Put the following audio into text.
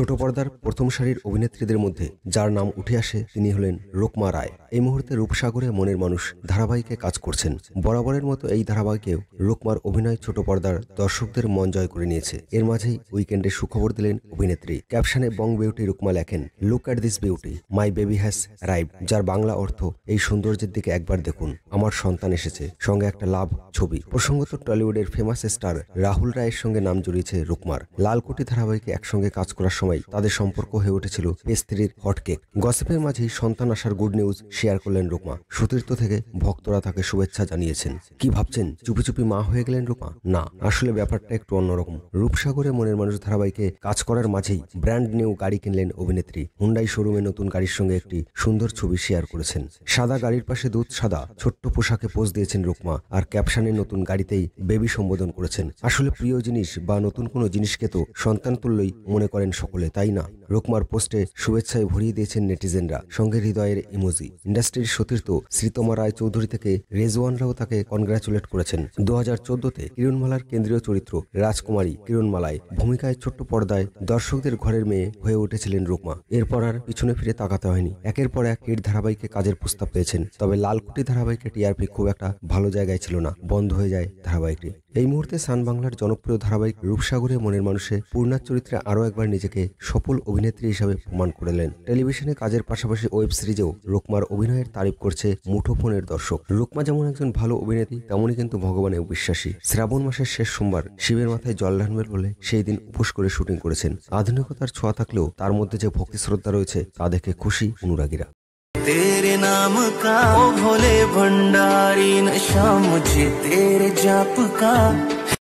ছোট পর্দার প্রথম সারির অভিনেত্রীদের মধ্যে যার নাম উঠে আসে তিনি হলেন রোকমা রায় এই মুহূর্তে রূপসাগরে মনের মানুষ ধারাবাহিকে কাজ করছেন বরাবরের মতো এই ধারাবাহিকেও রোকমার অভিনয় ছোট পর্দার দর্শকদের মন জয় করে নিয়েছে এর মাঝেই উইকেন্ডে সুখবর দিলেন অভিনেত্রী ক্যাপশনে বং বিউটি রুকমা লেখেন look at this beauty my baby has arrived যার বাংলা অর্থ এই সৌন্দর্যের দিকে একবার দেখুন আমার সন্তান এসেছে সঙ্গে একটা লাভ ছবি প্রসঙ্গত টলিউডের ফেমাস স্টার রাহুল রায়ের সঙ্গে নাম জড়িয়েছে রুকমার লালকুটি ধারাবাহিকে একসঙ্গে কাজ করার সময় তাদের সম্পর্ক হয়ে উঠেছিল স্ত্রীর হটকেক গসিপের মাঝেই সন্তান আসার গুড নিউজ শেয়ার করলেন রুকমা সতীর্থ থেকে ভক্তরা তাকে শুভেচ্ছা জানিয়েছেন কি ভাবছেন চুপি চুপি মা হয়ে গেলেন রুকমা না আসলে ব্যাপারটা একটু অন্যরকম রূপসাগরে মনের মানুষ ধারাবাহিকে কাজ করার মাঝেই ব্র্যান্ড নিউ গাড়ি কিনলেন অভিনেত্রী হুন্ডাই শোরুমে নতুন গাড়ির সঙ্গে একটি সুন্দর ছবি শেয়ার করেছেন সাদা গাড়ির পাশে দুধ সাদা ছোট্ট পোশাকে পোজ দিয়েছেন রুকমা আর ক্যাপশানে নতুন গাড়িতেই বেবি সম্বোধন করেছেন আসলে প্রিয় জিনিস বা নতুন কোনো জিনিসকে তো সন্তান তুল্যই মনে করেন সকলে বলে তাই না রোকমার পোস্টে শুভেচ্ছায় ভরিয়ে দিয়েছেন নেটিজেনরা সঙ্গে হৃদয়ের ইমোজি ইন্ডাস্ট্রির সতীর্থ শ্রীতমা রায় চৌধুরী থেকে রেজওয়ানরাও তাকে কনগ্রাচুলেট করেছেন দু হাজার চোদ্দতে কিরণমালার কেন্দ্রীয় চরিত্র রাজকুমারী কিরণমালায় ভূমিকায় ছোট্ট পর্দায় দর্শকদের ঘরের মেয়ে হয়ে উঠেছিলেন রুকমা এরপর আর পিছনে ফিরে তাকাতে হয়নি একের পর এক হিট ধারাবাহিকে কাজের প্রস্তাব পেয়েছেন তবে লালকুটি ধারাবাহিকে টিআরপি খুব একটা ভালো জায়গায় ছিল না বন্ধ হয়ে যায় ধারাবাহিকটি এই মুহূর্তে সান বাংলার জনপ্রিয় ধারাবাহিক রূপসাগরে মনের মানুষে পূর্ণার চরিত্রে আরও একবার নিজেকে সফল অভিনেত্রী হিসাবে প্রমাণ করলেন টেলিভিশনে কাজের পাশাপাশি ওয়েব সিরিজেও রুকমার অভিনয়ের তারিফ করছে মুঠোফোনের দর্শক রুকমা যেমন একজন ভালো অভিনেত্রী তেমনই কিন্তু ভগবানে বিশ্বাসী শ্রাবণ মাসের শেষ সোমবার শিবের মাথায় জল ঢানবেন বলে সেই দিন উপোস করে শুটিং করেছেন আধুনিকতার ছোঁয়া থাকলেও তার মধ্যে যে ভক্তি শ্রদ্ধা রয়েছে তা দেখে খুশি অনুরাগীরা तेरे नाम का भोले भंडारी नशा मुझे तेरे जाप का